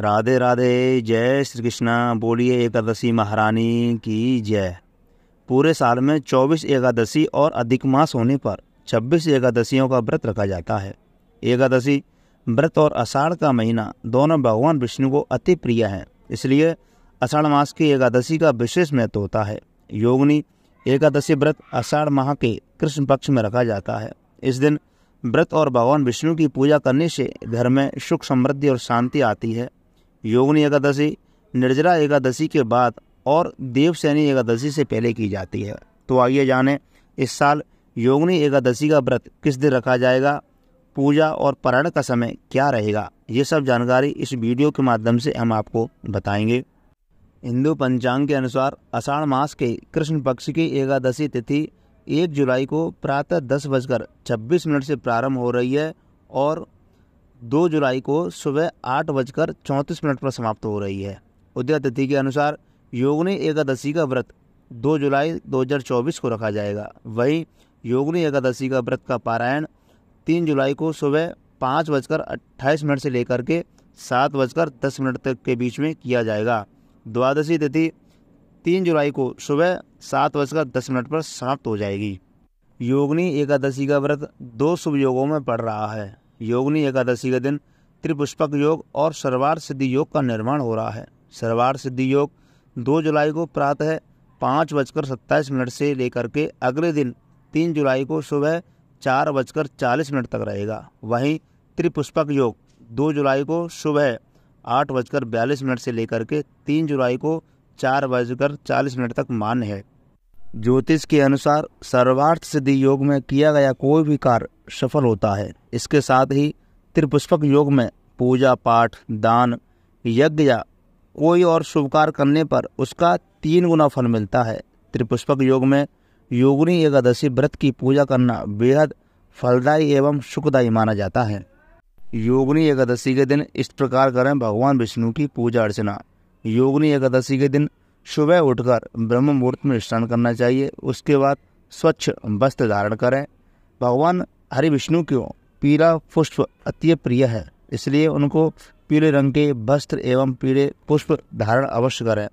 राधे राधे जय श्री कृष्णा बोलिए एकादशी महारानी की जय पूरे साल में 24 एकादशी और अधिक मास होने पर 26 एकादशियों का व्रत रखा जाता है एकादशी व्रत और अषाढ़ का महीना दोनों भगवान विष्णु को अति प्रिय हैं इसलिए अषाढ़ मास की एकादशी का विशेष महत्व होता है योगनी एकादशी व्रत अषाढ़ माह के कृष्ण पक्ष में रखा जाता है इस दिन व्रत और भगवान विष्णु की पूजा करने से घर में सुख समृद्धि और शांति आती है योगनी एकादशी निर्जरा एकादशी के बाद और देवसैनी एकादशी से पहले की जाती है तो आइए जानें इस साल योगनी एकादशी का व्रत किस दिन रखा जाएगा पूजा और पारायण का समय क्या रहेगा ये सब जानकारी इस वीडियो के माध्यम से हम आपको बताएंगे हिंदू पंचांग के अनुसार आषाढ़ मास के कृष्ण पक्ष की एकादशी तिथि एक जुलाई को प्रातः दस बजकर छब्बीस मिनट से प्रारंभ हो रही है और दो जुलाई को सुबह आठ बजकर चौंतीस मिनट पर समाप्त हो रही है उदय तिथि के अनुसार योगनी एकादशी का व्रत दो जुलाई 2024 को रखा जाएगा वहीं योगनी एकादशी का व्रत का पारायण तीन जुलाई को सुबह पाँच बजकर अट्ठाईस मिनट से लेकर के सात बजकर दस मिनट तक के बीच में किया जाएगा द्वादशी तिथि तीन जुलाई को सुबह सात बजकर दस मिनट पर समाप्त हो जाएगी योगनी एकादशी का व्रत दो शुभ योगों में पड़ रहा है योगनी एकादशी के दिन त्रिपुष्पक योग और सरवार सिद्धि योग का निर्माण हो रहा है सरवार सिद्धि योग दो जुलाई को प्रातः पाँच बजकर सत्ताईस मिनट से लेकर के अगले दिन तीन जुलाई को सुबह चार बजकर चालीस मिनट तक रहेगा वहीं त्रिपुष्पक योग दो जुलाई को सुबह आठ बजकर बयालीस मिनट से लेकर के तीन जुलाई को चार बजकर चालीस मिनट तक मान्य है ज्योतिष के अनुसार सर्वार्थ सिद्धि योग में किया गया कोई भी कार्य सफल होता है इसके साथ ही त्रिपुष्पक योग में पूजा पाठ दान यज्ञ या कोई और शुभ कार्य करने पर उसका तीन गुना फल मिलता है त्रिपुष्पक योग में योगनी एकादशी व्रत की पूजा करना बेहद फलदायी एवं सुखदायी माना जाता है योगनी एकादशी के दिन इस प्रकार करें भगवान विष्णु की पूजा अर्चना योगनी एकादशी के दिन सुबह उठकर ब्रह्म मुहूर्त में स्नान करना चाहिए उसके बाद स्वच्छ वस्त्र धारण करें भगवान हरि विष्णु को पीला पुष्प अति प्रिय है इसलिए उनको पीले रंग के वस्त्र एवं पीले पुष्प धारण अवश्य करें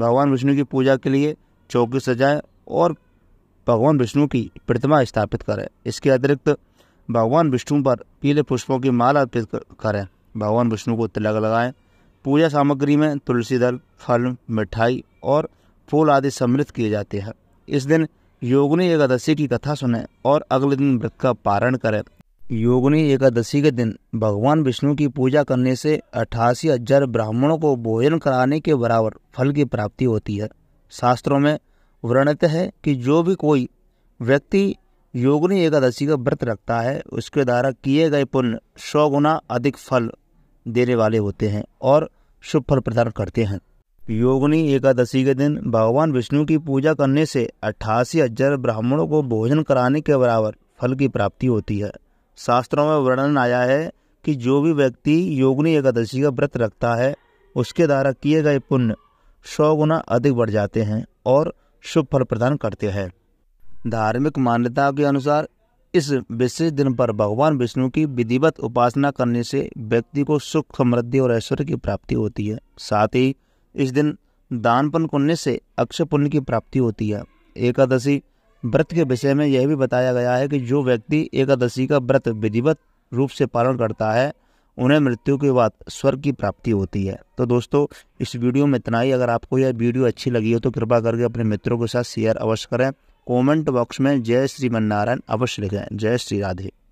भगवान विष्णु की पूजा के लिए चौकी सजाएं और भगवान विष्णु की प्रतिमा स्थापित करें इसके अतिरिक्त भगवान विष्णु पर पीले पुष्पों की माला अर्पित करें भगवान विष्णु को तिलक लगाएं पूजा सामग्री में तुलसी दल फल मिठाई और फूल आदि सम्मिलित किए जाते हैं इस दिन योगनी एकादशी की कथा सुने और अगले दिन व्रत का पारण करें योगनी एकादशी के दिन भगवान विष्णु की पूजा करने से अठासी हजार ब्राह्मणों को भोजन कराने के बराबर फल की प्राप्ति होती है शास्त्रों में वर्णित है कि जो भी कोई व्यक्ति योगनी एकादशी का व्रत रखता है उसके द्वारा किए गए पुण्य सौ गुना अधिक फल देने वाले होते हैं और शुभ फल प्रदान करते हैं योगनी एकादशी के दिन भगवान विष्णु की पूजा करने से अट्ठासी हजार ब्राह्मणों को भोजन कराने के बराबर फल की प्राप्ति होती है शास्त्रों में वर्णन आया है कि जो भी व्यक्ति योगनी एकादशी का व्रत रखता है उसके द्वारा किए गए पुण्य सौ गुना अधिक बढ़ जाते हैं और शुभ फल प्रदान करते हैं धार्मिक मान्यता के अनुसार इस विशेष दिन पर भगवान विष्णु की विधिवत उपासना करने से व्यक्ति को सुख समृद्धि और ऐश्वर्य की प्राप्ति होती है साथ ही इस दिन दानपन पुण्य से अक्षय पुण्य की प्राप्ति होती है एकादशी व्रत के विषय में यह भी बताया गया है कि जो व्यक्ति एकादशी का व्रत विधिवत रूप से पालन करता है उन्हें मृत्यु के बाद स्वर्ग की प्राप्ति होती है तो दोस्तों इस वीडियो में इतना ही अगर आपको यह वीडियो अच्छी लगी हो तो कृपा करके अपने मित्रों के साथ शेयर अवश्य करें कमेंट बॉक्स में जय श्री मन नारायण अवश्य लिखें जय श्री राधे